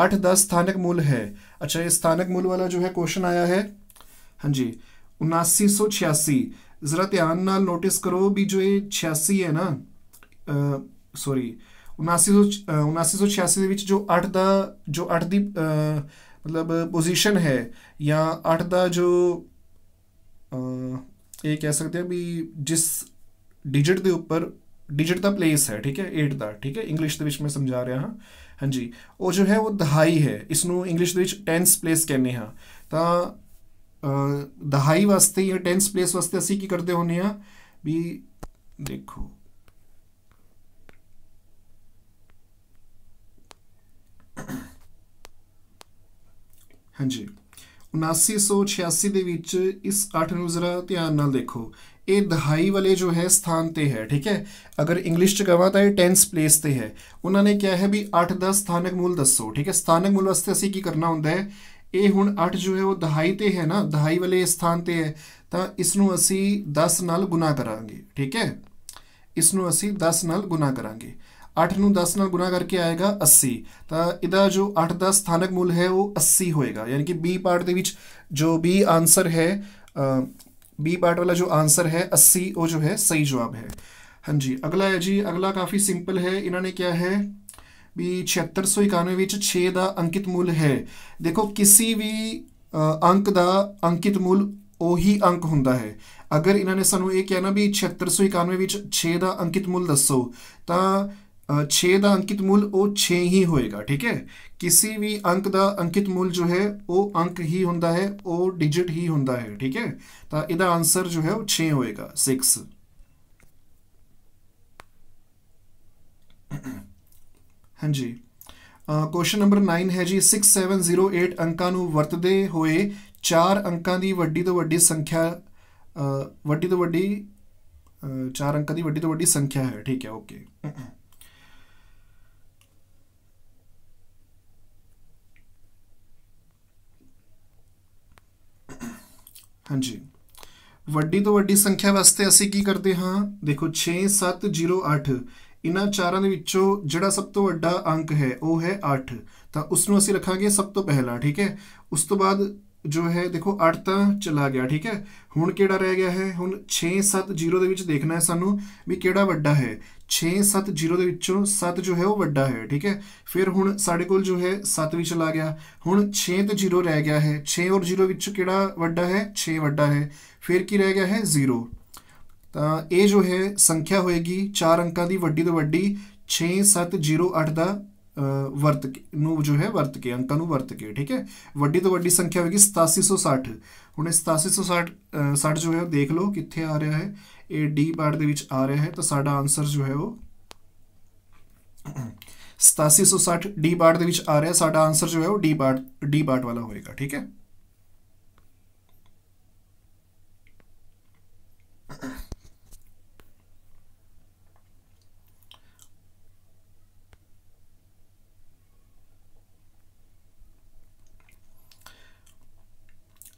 अठ दस स्थानक मूल है अच्छा ये स्थानक मूल वाला जो है क्वेश्चन आया है हाँ जी उनासी सौ छियासी ज़रा ध्यान नाल नोटिस करो भी जो ये छियासी है ना सॉरी उनासी सौ उनासी सौ छियासी जो अठ द जो अठ दी मतलब पोजीशन है या अठ द जो आ, ये कह सकते हैं भी जिस डिजिट के उपर ਡਿਜਿਟ ਦਾ ਪਲੇਸ ਹੈ ਠੀਕ ਹੈ 8 ਦਾ ਠੀਕ ਹੈ ਇੰਗਲਿਸ਼ ਦੇ ਵਿੱਚ ਮੈਂ ਸਮਝਾ ਰਿਹਾ ਹਾਂ ਹਾਂਜੀ ਉਹ ਜੋ ਹੈ ਉਹ ਦਹਾਈ ਹੈ ਇਸ ਨੂੰ ਇੰਗਲਿਸ਼ ਦੇ ਵਿੱਚ ਟੈਂਸ ਪਲੇਸ ਕਹਿੰਦੇ ਹਾਂ ਤਾਂ ਦਹਾਈ ਵਾਸਤੇ ਜਾਂ ਟੈਂਸ ਪਲੇਸ ਵਾਸਤੇ ਅਸੀਂ ਕੀ ਕਰਦੇ ਹੁੰਨੇ ਆ ਵੀ ਦੇਖੋ ਹਾਂਜੀ 1986 ਦੇ ਵਿੱਚ ਇਸ 8 ਨੂੰ ਜ਼ਰਾ ਧਿਆਨ ਨਾਲ ਦੇਖੋ ਇਹ ਦਹਾਈ ਵਾਲੇ ਜੋ ਹੈ ਸਥਾਨ ਤੇ ਹੈ ਠੀਕ ਹੈ ਅਗਰ ਇੰਗਲਿਸ਼ ਚ ਕਹਾਂ ਤਾਂ ਇਹ ਟੈਂਸ ਪਲੇਸ ਤੇ ਹੈ ਉਹਨਾਂ ਨੇ ਕਿਹਾ ਹੈ ਵੀ 8 ਦਾ ਸਥਾਨਕ ਮੂਲ ਦੱਸੋ ਠੀਕ ਹੈ ਸਥਾਨਕ ਮੂਲ ਵਾਸਤੇ ਅਸੀਂ ਕੀ ਕਰਨਾ ਹੁੰਦਾ ਹੈ ਇਹ ਹੁਣ 8 ਜੋ ਹੈ ਉਹ ਦਹਾਈ ਤੇ ਹੈ ਨਾ ਦਹਾਈ ਵਾਲੇ ਸਥਾਨ ਤੇ ਹੈ ਤਾਂ ਇਸ ਨੂੰ ਅਸੀਂ 10 ਨਾਲ ਗੁਣਾ ਕਰਾਂਗੇ ਠੀਕ ਹੈ ਇਸ ਨੂੰ ਅਸੀਂ 10 ਨਾਲ ਗੁਣਾ ਕਰਾਂਗੇ 8 ਨੂੰ 10 ਨਾਲ ਗੁਣਾ ਕਰਕੇ ਆਏਗਾ 80 ਤਾਂ ਇਹਦਾ ਜੋ 8 ਦਾ ਸਥਾਨਕ ਮੁੱਲ ਹੈ ਉਹ 80 ਹੋਏਗਾ ਯਾਨੀ ਕਿ B ਪਾਰਟ ਦੇ ਵਿੱਚ ਜੋ B ਆਨਸਰ ਹੈ B ਪਾਰਟ ਵਾਲਾ ਜੋ ਆਨਸਰ ਹੈ 80 ਉਹ ਜੋ ਹੈ ਸਹੀ ਜਵਾਬ ਹੈ ਹਾਂਜੀ ਅਗਲਾ ਹੈ ਜੀ ਅਗਲਾ ਕਾਫੀ ਸਿੰਪਲ ਹੈ ਇਹਨਾਂ ਨੇ ਕਿਹਾ ਹੈ ਵੀ 7691 ਵਿੱਚ 6 ਦਾ ਅੰਕਿਤ ਮੁੱਲ ਹੈ ਦੇਖੋ ਕਿਸੇ ਵੀ ਅੰਕ ਦਾ ਅੰਕਿਤ ਮੁੱਲ ਉਹੀ ਅੰਕ ਹੁੰਦਾ ਹੈ ਅਗਰ ਇਹਨਾਂ ਨੇ ਸਾਨੂੰ ਇਹ ਕਹਿਣਾ ਵੀ 7691 ਵਿੱਚ 6 ਦਾ ਅੰਕਿਤ ਮੁੱਲ ਦੱਸੋ ਤਾਂ 6 ਦਾ ਅੰਕਿਤ ਮੁੱਲ ਉਹ 6 ਹੀ ਹੋਏਗਾ ਠੀਕ ਹੈ ਕਿਸੇ ਵੀ ਅੰਕ ਦਾ ਅੰਕਿਤ ਮੁੱਲ ਜੋ ਹੈ ਉਹ ਅੰਕ ਹੀ ਹੁੰਦਾ ਹੈ ਉਹ ਡਿਜਿਟ ਹੀ ਹੁੰਦਾ ਹੈ ਠੀਕ ਹੈ ਤਾਂ ਇਹਦਾ ਆਨਸਰ ਜੋ ਹੈ ਉਹ 6 ਹੋਏਗਾ 6 ਹਾਂਜੀ ਕੁਐਸਚਨ ਨੰਬਰ 9 ਹੈ ਜੀ 6708 ਅੰਕਾਂ ਨੂੰ ਵਰਤਦੇ ਹੋਏ ਚਾਰ ਅੰਕਾਂ ਦੀ ਵੱਡੀ ਤੋਂ ਵੱਡੀ ਸੰਖਿਆ ਵੱਡੀ ਤੋਂ ਵੱਡੀ ਚਾਰ ਅੰਕਾਂ ਦੀ ਵੱਡੀ ਤੋਂ ਵੱਡੀ ਸੰਖਿਆ ਹੈ ਠੀਕ ਹੈ ਓਕੇ ਹਾਂਜੀ ਵੱਡੀ ਤੋਂ ਵੱਡੀ ਸੰਖਿਆ ਵਾਸਤੇ ਅਸੀਂ ਕੀ ਕਰਦੇ ਹਾਂ ਦੇਖੋ 6 7 0 8 ਇਹਨਾਂ ਚਾਰਾਂ ਦੇ ਵਿੱਚੋਂ ਜਿਹੜਾ ਸਭ ਤੋਂ ਵੱਡਾ ਅੰਕ ਹੈ ਉਹ ਹੈ 8 ਤਾਂ ਉਸ ਨੂੰ ਅਸੀਂ ਰੱਖਾਂਗੇ ਸਭ ਤੋਂ ਪਹਿਲਾਂ ਠੀਕ ਹੈ ਉਸ ਤੋਂ ਬਾਅਦ ਜੋ ਹੈ ਦੇਖੋ 8 ਤਾਂ ਚਲਾ ਗਿਆ ਠੀਕ ਹੈ ਹੁਣ ਕਿਹੜਾ ਰਹਿ ਗਿਆ ਹੈ ਹੁਣ 6 7 0 ਦੇ ਵਿੱਚ ਦੇਖਣਾ ਹੈ ਸਾਨੂੰ ਵੀ ਕਿਹੜਾ ਵੱਡਾ ਹੈ 6 7 0 ਦੇ ਵਿੱਚੋਂ 7 ਜੋ ਹੈ ਉਹ ਵੱਡਾ ਹੈ ਠੀਕ ਹੈ ਫਿਰ ਹੁਣ ਸਾਡੇ ਕੋਲ ਜੋ ਹੈ 7 ਵੀ ਚਲਾ ਗਿਆ ਹੁਣ 6 ਤੇ 0 ਰਹਿ ਗਿਆ ਹੈ 6 ਔਰ 0 ਵਿੱਚ ਕਿਹੜਾ ਵੱਡਾ ਹੈ 6 ਵੱਡਾ ਹੈ ਫਿਰ ਕੀ ਰਹਿ ਗਿਆ ਹੈ 0 ਤਾਂ ਇਹ ਜੋ ਹੈ ਸੰਖਿਆ ਹੋਏਗੀ 4 ਅੰਕਾਂ ਦੀ ਵੱਡੀ ਤੋਂ ਵੱਡੀ 6 7 0 8 ਦਾ ਵਰਤ ਨੂੰ ਜੋ ਹੈ ਵਰਤ ਕੇ ਅੰਕਾਂ ਨੂੰ ਵਰਤ ਕੇ ਠੀਕ ਹੈ ਵੱਡੀ ਤੋਂ ਵੱਡੀ ਸੰਖਿਆ ਹੋਵੇਗੀ 8760 ਹੁਣ ਇਹ 8760 60 ਜੋ ਹੈ ਉਹ ਦੇਖ ਲਓ ਕਿੱਥੇ ਆ ਰਿਹਾ ਹੈ ਇਹ ਡੀ ਪਾਰਟ ਦੇ ਵਿੱਚ ਆ ਰਿਹਾ ਹੈ ਤਾਂ ਸਾਡਾ ਆਨਸਰ ਜੋ ਹੈ ਉਹ 8760 ਡੀ ਪਾਰਟ ਦੇ ਵਿੱਚ ਆ ਰਿਹਾ ਸਾਡਾ ਆਨਸਰ ਜੋ ਹੈ ਉਹ ਡੀ ਪਾਰਟ ਡੀ ਪਾਰਟ ਵਾਲਾ ਹੋਏਗਾ ਠੀਕ ਹੈ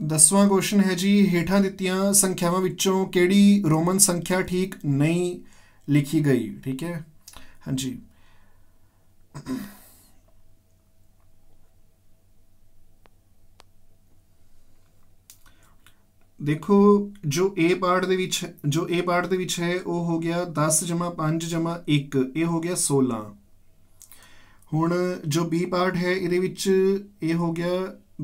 ਦਸਵਾਂ ਕੁਐਸਚਨ ਹੈ ਜੀ ਹੇਠਾਂ ਦਿੱਤੀਆਂ ਸੰਖਿਆਵਾਂ ਵਿੱਚੋਂ ਕਿਹੜੀ ਰੋਮਨ ਸੰਖਿਆ ਠੀਕ ਨਹੀਂ ਲਿਖੀ ਗਈ ਠੀਕ ਹੈ ਹਾਂਜੀ ਦੇਖੋ ਜੋ A ਪਾਰਟ ਦੇ ਵਿੱਚ ਜੋ A ਪਾਰਟ ਦੇ ਵਿੱਚ ਹੈ ਉਹ ਹੋ ਗਿਆ 10 5 1 ਇਹ ਹੋ ਗਿਆ 16 ਹੁਣ ਜੋ B ਪਾਰਟ ਹੈ ਇਹਦੇ ਵਿੱਚ ਇਹ ਹੋ ਗਿਆ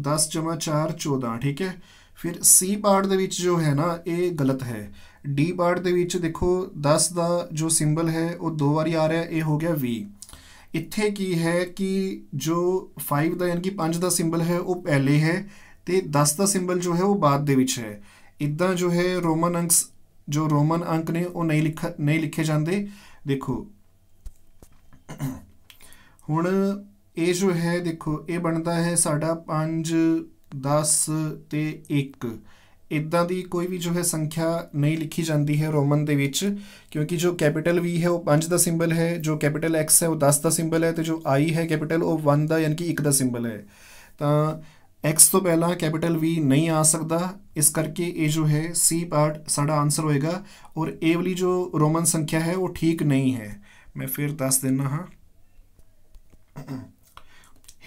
10 ਜਮਾ 4 14 ਠੀਕ ਹੈ ਫਿਰ C ਪਾਰਟ ਦੇ ਵਿੱਚ ਜੋ ਹੈ ਨਾ ਇਹ ਗਲਤ ਹੈ ਡੀ ਪਾਰਟ ਦੇ ਵਿੱਚ ਦੇਖੋ 10 ਦਾ ਜੋ ਸਿੰਬਲ ਹੈ ਉਹ ਦੋ ਵਾਰੀ ਆ ਰਿਹਾ ਇਹ ਹੋ ਗਿਆ V ਇੱਥੇ ਕੀ ਹੈ ਕਿ ਜੋ 5 ਦਾ ਯਾਨੀ ਕਿ 5 ਦਾ ਸਿੰਬਲ ਹੈ ਉਹ ਪਹਿਲੇ ਹੈ ਤੇ 10 ਦਾ ਸਿੰਬਲ ਜੋ ਹੈ ਉਹ ਬਾਅਦ ਦੇ ਵਿੱਚ ਹੈ ਇਦਾਂ ਜੋ ਹੈ ਰੋਮਨ ਅੰਕਸ ਜੋ ਰੋਮਨ ਅੰਕ ਨੇ ਉਹ ਨਹੀਂ ਲਿਖ ਨਹੀਂ ਲਿਖੇ ਜਾਂਦੇ ਦੇਖੋ ਹੁਣ ਇਹ ਜੋ ਹੈ ਦੇਖੋ ਇਹ ਬਣਦਾ ਹੈ ਸਾਡਾ 5 10 ਤੇ 1 ਇਦਾਂ ਦੀ ਕੋਈ ਵੀ ਜੋ ਹੈ ਸੰਖਿਆ ਨਹੀਂ ਲਿਖੀ ਜਾਂਦੀ ਹੈ ਰੋਮਨ ਦੇ ਵਿੱਚ ਕਿਉਂਕਿ ਜੋ ਕੈਪੀਟਲ V ਹੈ ਉਹ 5 ਦਾ ਸਿੰਬਲ ਹੈ ਜੋ ਕੈਪੀਟਲ X ਹੈ ਉਹ 10 ਦਾ ਸਿੰਬਲ ਹੈ ਤੇ ਜੋ I ਹੈ ਕੈਪੀਟਲ ਉਹ 1 ਦਾ ਯਾਨੀ ਕਿ 1 ਦਾ ਸਿੰਬਲ ਹੈ ਤਾਂ X ਤੋਂ ਪਹਿਲਾਂ ਕੈਪੀਟਲ V ਨਹੀਂ ਆ ਸਕਦਾ ਇਸ ਕਰਕੇ ਇਹ ਜੋ ਹੈ C ਪਾਰਟ ਸਾਡਾ ਆਨਸਰ ਹੋਏਗਾ ਔਰ ਇਹ ਵਾਲੀ ਜੋ ਰੋਮਨ ਸੰਖਿਆ ਹੈ ਉਹ ਠੀਕ ਨਹੀਂ ਹੈ ਮੈਂ ਫਿਰ ਦੱਸ ਦਿੰਨਾ ਹਾਂ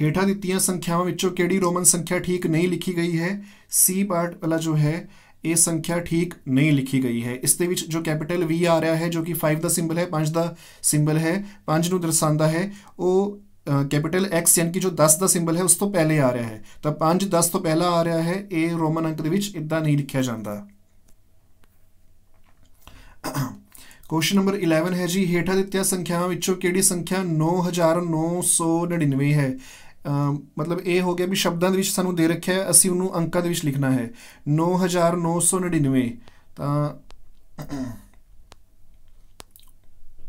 ਹੇਠਾਂ ਦਿੱਤੀਆਂ ਸੰਖਿਆਵਾਂ ਵਿੱਚੋਂ ਕਿਹੜੀ ਰੋਮਨ ਸੰਖਿਆ ਠੀਕ ਨਹੀਂ ਲਿਖੀ ਗਈ ਹੈ ਸੀ ਪਾਰਟ ਵਾਲਾ ਜੋ ਹੈ ਇਹ ਸੰਖਿਆ ਠੀਕ ਨਹੀਂ ਲਿਖੀ ਗਈ ਹੈ ਇਸ ਦੇ ਵਿੱਚ ਜੋ ਕੈਪੀਟਲ V ਆ ਰਿਹਾ ਹੈ ਜੋ ਕਿ 5 ਦਾ ਸਿੰਬਲ ਹੈ 5 ਦਾ ਸਿੰਬਲ ਹੈ 5 ਨੂੰ ਦਰਸਾਉਂਦਾ ਹੈ ਉਹ ਕੈਪੀਟਲ X ਯਾਨੀ ਕਿ ਜੋ 10 ਦਾ ਸਿੰਬਲ ਹੈ ਉਸ ਤੋਂ ਪਹਿਲੇ ਆ ਰਿਹਾ ਹੈ ਤਾਂ 5 10 ਤੋਂ ਪਹਿਲਾਂ ਆ ਰਿਹਾ ਹੈ ਇਹ ਰੋਮਨ ਅੰਕ ਦੇ ਵਿੱਚ ਇਦਾਂ ਨਹੀਂ ਲਿਖਿਆ ਜਾਂਦਾ ਕੁਐਸਚਨ ਨੰਬਰ 11 ਹੈ ਜੀ ਹੇਠਾਂ ਦਿੱਤੀਆਂ ਸੰਖਿਆਵਾਂ ਵਿੱਚੋਂ ਕਿਹੜੀ ਸੰਖਿਆ 9999 ਹੈ ਮਤਲਬ ਇਹ ਹੋ ਗਿਆ ਵੀ ਸ਼ਬਦਾਂ ਦੇ ਵਿੱਚ ਸਾਨੂੰ ਦੇ ਰੱਖਿਆ ਹੈ ਅਸੀਂ ਉਹਨੂੰ ਅੰਕਾਂ ਦੇ ਵਿੱਚ ਲਿਖਣਾ ਹੈ 9999 ਤਾਂ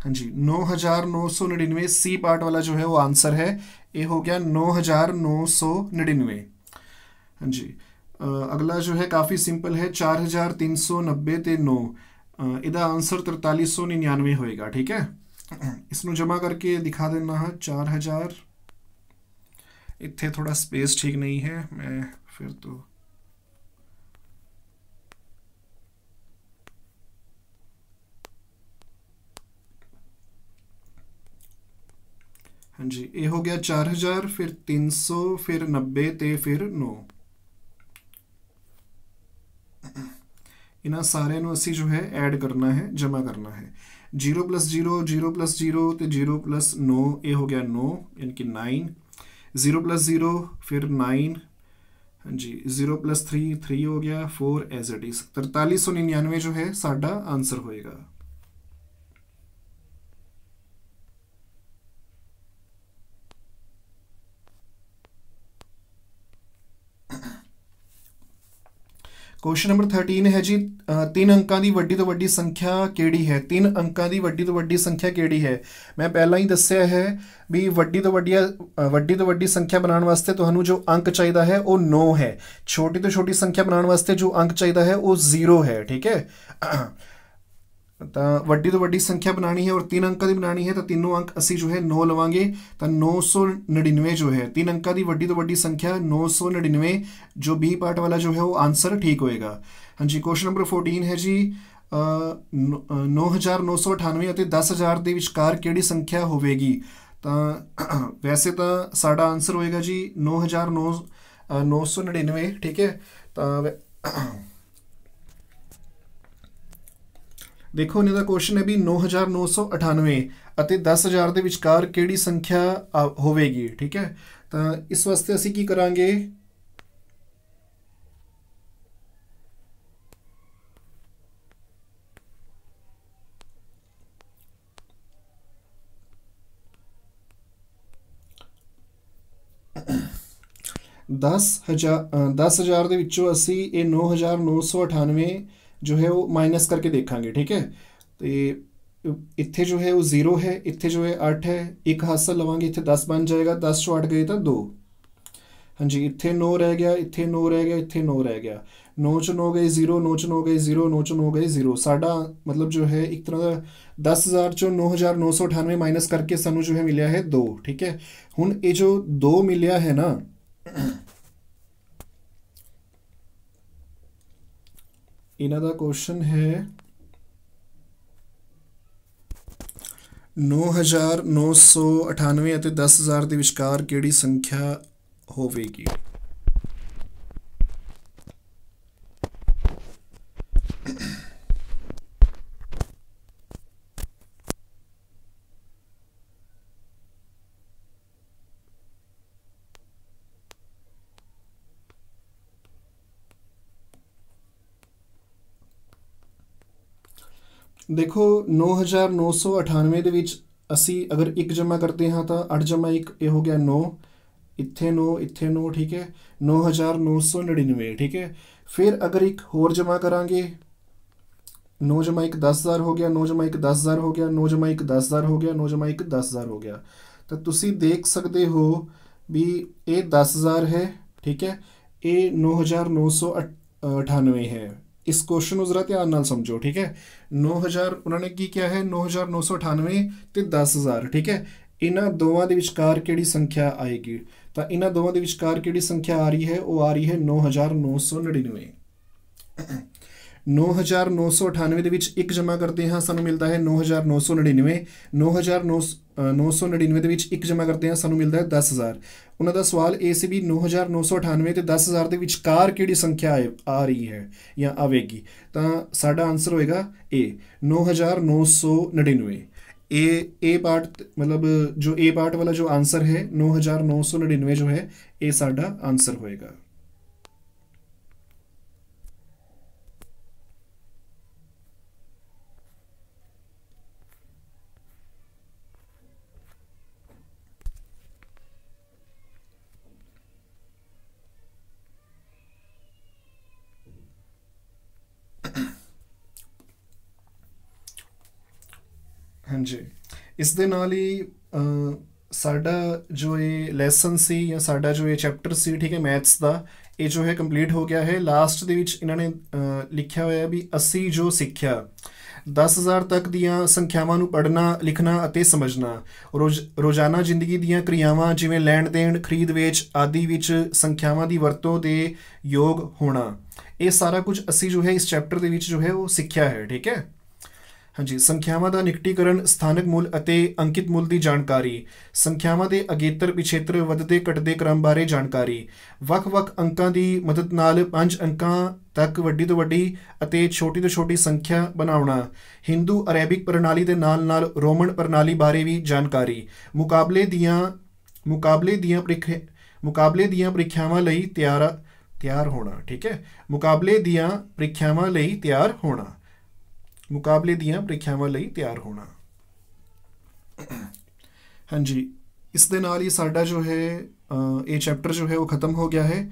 ਹਾਂਜੀ 9999 ਸੀ ਪਾਰਟ ਵਾਲਾ ਜੋ ਹੈ ਉਹ ਆਨਸਰ ਹੈ ਇਹ ਹੋ ਗਿਆ 9999 ਹਾਂਜੀ ਅਗਲਾ ਜੋ ਹੈ ਕਾਫੀ ਸਿੰਪਲ ਹੈ 4390 ਤੇ 9 ਇਹਦਾ ਆਨਸਰ 4399 ਹੋਏਗਾ ਠੀਕ ਹੈ ਇਸ ਨੂੰ ਜਮਾ ਕਰਕੇ ਦਿਖਾ ਦੇਣਾ ਹੈ 4000 इतने थोड़ा स्पेस ठीक नहीं है मैं फिर तो हाँ जी ये हो गया चार हजार फिर तीन सौ फिर नब्बे ते फिर नौ इन्हों सारे असी जो है ऐड करना है जमा करना है zero plus zero zero plus zero तो जीरो प्लस नौ ये हो गया नौ यानी कि नाइन 0 plus 0 फिर नाइन जी जीरो प्लस 3 थ्री हो गया 4 एज इट इज 4399 जो है साडा आंसर होएगा ਕੁਐਸਚਨ ਨੰਬਰ 13 ਹੈ ਜੀ ਤਿੰਨ ਅੰਕਾਂ ਦੀ ਵੱਡੀ ਤੋਂ ਵੱਡੀ ਸੰਖਿਆ ਕਿਹੜੀ ਹੈ ਤਿੰਨ ਅੰਕਾਂ ਦੀ ਵੱਡੀ ਤੋਂ ਵੱਡੀ ਸੰਖਿਆ ਕਿਹੜੀ ਹੈ ਮੈਂ ਪਹਿਲਾਂ ਹੀ ਦੱਸਿਆ ਹੈ ਵੀ ਵੱਡੀ ਤੋਂ ਵੱਡੀ ਵੱਡੀ ਤੋਂ ਵੱਡੀ ਸੰਖਿਆ ਬਣਾਉਣ ਵਾਸਤੇ ਤੁਹਾਨੂੰ ਜੋ ਅੰਕ ਚਾਹੀਦਾ ਹੈ ਉਹ 9 ਹੈ ਛੋਟੀ ਤੋਂ ਛੋਟੀ ਸੰਖਿਆ ਬਣਾਉਣ ਵਾਸਤੇ ਜੋ ਅੰਕ ਚਾਹੀਦਾ ਹੈ ਉਹ 0 ਹੈ ਠੀਕ ਹੈ ਤਾਂ ਵੱਡੀ ਤੋਂ ਵੱਡੀ ਸੰਖਿਆ ਬਣਾਣੀ ਹੈ ਔਰ ਤਿੰਨ ਅੰਕਾਂ ਦੀ ਬਣਾਣੀ ਹੈ ਤਾਂ ਤਿੰਨੋਂ ਅੰਕ ਅਸੀਂ ਜੋ ਹੈ 9 ਲਵਾਂਗੇ ਤਾਂ 999 ਜੋ ਹੈ ਤਿੰਨ ਅੰਕਾਂ ਦੀ ਵੱਡੀ ਤੋਂ ਵੱਡੀ ਸੰਖਿਆ 999 ਜੋ ਬੀ ਪਾਰਟ ਵਾਲਾ ਜੋ ਹੈ ਉਹ ਆਨਸਰ ਠੀਕ ਹੋਏਗਾ ਹਾਂਜੀ ਕੁਐਸਚਨ ਨੰਬਰ 14 ਹੈ ਜੀ 9998 ਅਤੇ 10000 ਦੇ ਵਿਚਕਾਰ ਕਿਹੜੀ ਸੰਖਿਆ ਹੋਵੇਗੀ ਤਾਂ ਵੈਸੇ ਤਾਂ ਸਾਡਾ ਆਨਸਰ ਹੋਏਗਾ ਜੀ 9999 ਠੀਕ ਹੈ ਤਾਂ ਦੇਖੋ ਇਹਦਾ ਕੁਐਸਚਨ ਹੈ ਵੀ 9998 ਅਤੇ 10000 ਦੇ ਵਿਚਕਾਰ ਕਿਹੜੀ ਸੰਖਿਆ ਹੋਵੇਗੀ ਠੀਕ ਹੈ ਤਾਂ ਇਸ ਵਾਸਤੇ ਅਸੀਂ ਕੀ ਕਰਾਂਗੇ ਦਸ ਹਜ਼ਾਰ 10000 ਦੇ ਵਿੱਚੋਂ ਅਸੀਂ ਇਹ 9998 जो है वो माइनस करके देखा ठीक है तो ये इतने जो है वो ज़ीरो है इतने जो है अठ है एक हादसा लवेंगे इतने दस बन जाएगा दस चो अठ गए तो दो हाँ जी इतने नौ रह गया इतने नौ रह गया इतने नौ रह गया नौ चो नौ गए जीरो नौ चो नौ गए जीरो नौ चो नौ गए जीरो साढ़ा मतलब जो है एक तरह का दस हज़ार चो नौ हज़ार नौ सौ अठानवे माइनस करके सू जो है मिले है दो ठीक है हूँ ये जो दो मिलया है ना ਇਹਨਾਂ ਦਾ ਕੁਐਸਚਨ ਹੈ 9998 ਅਤੇ 10000 ਦੇ ਵਿਚਕਾਰ ਕਿਹੜੀ ਸੰਖਿਆ ਹੋਵੇਗੀ ਦੇਖੋ 9998 ਦੇ ਵਿੱਚ ਅਸੀਂ ਅਗਰ 1 ਜਮ੍ਹਾਂ ਕਰਦੇ ਹਾਂ ਤਾਂ 8 ਜਮ੍ਹਾਂ 1 ਇਹ ਹੋ ਗਿਆ 9 ਇੱਥੇ 9 ਇੱਥੇ 9 ਠੀਕ ਹੈ 9999 ਠੀਕ ਹੈ ਫਿਰ ਅਗਰ ਇੱਕ ਹੋਰ ਜਮ੍ਹਾਂ ਕਰਾਂਗੇ 9 ਜਮ੍ਹਾਂ 1 10000 ਹੋ ਗਿਆ 9 ਜਮ੍ਹਾਂ 1 10000 ਹੋ ਗਿਆ 9 ਜਮ੍ਹਾਂ 1 10000 ਹੋ ਗਿਆ 9 ਜਮ੍ਹਾਂ 1 10000 ਹੋ ਗਿਆ ਤਾਂ ਤੁਸੀਂ ਦੇਖ ਸਕਦੇ ਹੋ ਵੀ ਇਹ 10000 ਹੈ ਠੀਕ ਹੈ ਇਹ 9998 ਹੈ ਇਸ ਕੁਐਸਚਨ ਨੂੰ ਜ਼ਰਾ ਧਿਆਨ ਨਾਲ ਸਮਝੋ ਠੀਕ ਹੈ 9000 ਉਹਨਾਂ ਨੇ ਕੀ ਕਿਹਾ ਹੈ 9998 ਤੇ 10000 ਠੀਕ ਹੈ ਇਹਨਾਂ ਦੋਵਾਂ ਦੇ ਵਿਚਕਾਰ ਕਿਹੜੀ ਸੰਖਿਆ ਆਏਗੀ ਤਾਂ ਇਹਨਾਂ ਦੋਵਾਂ ਦੇ ਵਿਚਕਾਰ ਕਿਹੜੀ ਸੰਖਿਆ ਆ ਰਹੀ ਹੈ ਉਹ ਆ ਰਹੀ ਹੈ 9999 9998 ਦੇ ਵਿੱਚ ਇੱਕ ਜਮ੍ਹਾਂ ਕਰਦੇ ਹਾਂ ਸਾਨੂੰ ਮਿਲਦਾ ਹੈ 9999 9999 ਦੇ ਵਿੱਚ ਇੱਕ ਜਮ੍ਹਾਂ ਕਰਦੇ ਹਾਂ ਸਾਨੂੰ ਮਿਲਦਾ ਹੈ 10000 ਉਹਨਾਂ ਦਾ ਸਵਾਲ ਇਹ ਸੀ ਵੀ 9998 ਤੇ 10000 ਦੇ ਵਿਚਕਾਰ ਕਿਹੜੀ ਸੰਖਿਆ ਆ ਰਹੀ ਹੈ ਜਾਂ ਆਵੇਗੀ ਤਾਂ ਸਾਡਾ ਆਨਸਰ ਹੋਏਗਾ ਏ 9999 ए ए पार्ट मतलब जो ए पार्ट वाला जो आंसर है 9999 जो है ए साडा आंसर होएगा ਹਾਂਜੀ ਇਸ ਦੇ ਨਾਲ ਹੀ ਸਾਡਾ ਜੋ ਇਹ ਲੈਸਨ ਸੀ ਜਾਂ ਸਾਡਾ ਜੋ ਇਹ ਚੈਪਟਰ ਸੀ ਠੀਕ ਹੈ ਮੈਥਸ ਦਾ ਇਹ ਜੋ ਹੈ ਕੰਪਲੀਟ ਹੋ ਗਿਆ ਹੈ ਲਾਸਟ ਦੇ ਵਿੱਚ ਇਹਨਾਂ ਨੇ ਲਿਖਿਆ ਹੋਇਆ ਵੀ ਅਸੀਂ ਜੋ ਸਿੱਖਿਆ 10000 ਤੱਕ ਦੀਆਂ ਸੰਖਿਆਵਾਂ ਨੂੰ ਪੜ੍ਹਨਾ ਲਿਖਣਾ ਅਤੇ ਸਮਝਣਾ ਰੋਜ਼ਾਨਾ ਜ਼ਿੰਦਗੀ ਦੀਆਂ ਕਿਰਿਆਵਾਂ ਜਿਵੇਂ ਲੈਣ ਦੇਣ ਖਰੀਦ ਵੇਚ ਆਦਿ ਵਿੱਚ ਸੰਖਿਆਵਾਂ ਦੀ ਵਰਤੋਂ ਦੇ ਯੋਗ ਹੋਣਾ ਇਹ ਸਾਰਾ ਕੁਝ ਅਸੀਂ ਜੋ ਹੈ ਇਸ ਚੈਪਟਰ ਦੇ ਵਿੱਚ ਜੋ ਹੈ ਉਹ ਸਿੱਖਿਆ ਹੈ ਠੀਕ ਹੈ ਹਾਂਜੀ ਸੰਖਿਆਵਾਂ ਦਾ ਨਿਕਟੀਕਰਨ ਸਥਾਨਕ ਮੁੱਲ ਅਤੇ ਅੰਕਿਤ ਮੁੱਲ ਦੀ ਜਾਣਕਾਰੀ ਸੰਖਿਆਵਾਂ ਦੇ ਅਗੇਤਰ ਪਿਛੇਤਰ ਵੱਧਦੇ ਘਟਦੇ ਕ੍ਰਮ ਬਾਰੇ ਜਾਣਕਾਰੀ ਵੱਖ-ਵੱਖ ਅੰਕਾਂ ਦੀ ਮਦਦ ਨਾਲ ਪੰਜ ਅੰਕਾਂ ਤੱਕ ਵੱਡੀ ਤੋਂ ਵੱਡੀ ਅਤੇ ਛੋਟੀ ਤੋਂ ਛੋਟੀ ਸੰਖਿਆ ਬਣਾਉਣਾ ਹਿੰਦੂ ਅਰੇਬਿਕ ਪ੍ਰਣਾਲੀ ਦੇ ਨਾਲ-ਨਾਲ ਰੋਮਨ ਪ੍ਰਣਾਲੀ ਬਾਰੇ ਵੀ ਜਾਣਕਾਰੀ ਮੁਕਾਬਲੇ ਦੀਆਂ ਮੁਕਾਬਲੇ ਦੀਆਂ ਪ੍ਰੀਖਿਆ ਮੁਕਾਬਲੇ ਦੀਆਂ ਪ੍ਰੀਖਿਆਵਾਂ ਲਈ ਤਿਆਰ ਤਿਆਰ ਹੋਣਾ ਠੀਕ ਹੈ ਮੁਕਾਬਲੇ ਦੀਆਂ ਪ੍ਰੀਖਿਆਵਾਂ ਲਈ ਤਿਆਰ ਹੋਣਾ ਮੁਕਾਬਲੇ ਦੀਆਂ ਪ੍ਰੀਖਿਆਵਾਂ ਲਈ ਤਿਆਰ ਹੋਣਾ ਹਾਂਜੀ ਇਸ ਦੇ ਨਾਲ ਹੀ ਸਾਡਾ ਜੋ ਹੈ ਇਹ ਚੈਪਟਰ ਜੋ ਹੈ ਉਹ ਖਤਮ ਹੋ ਗਿਆ ਹੈ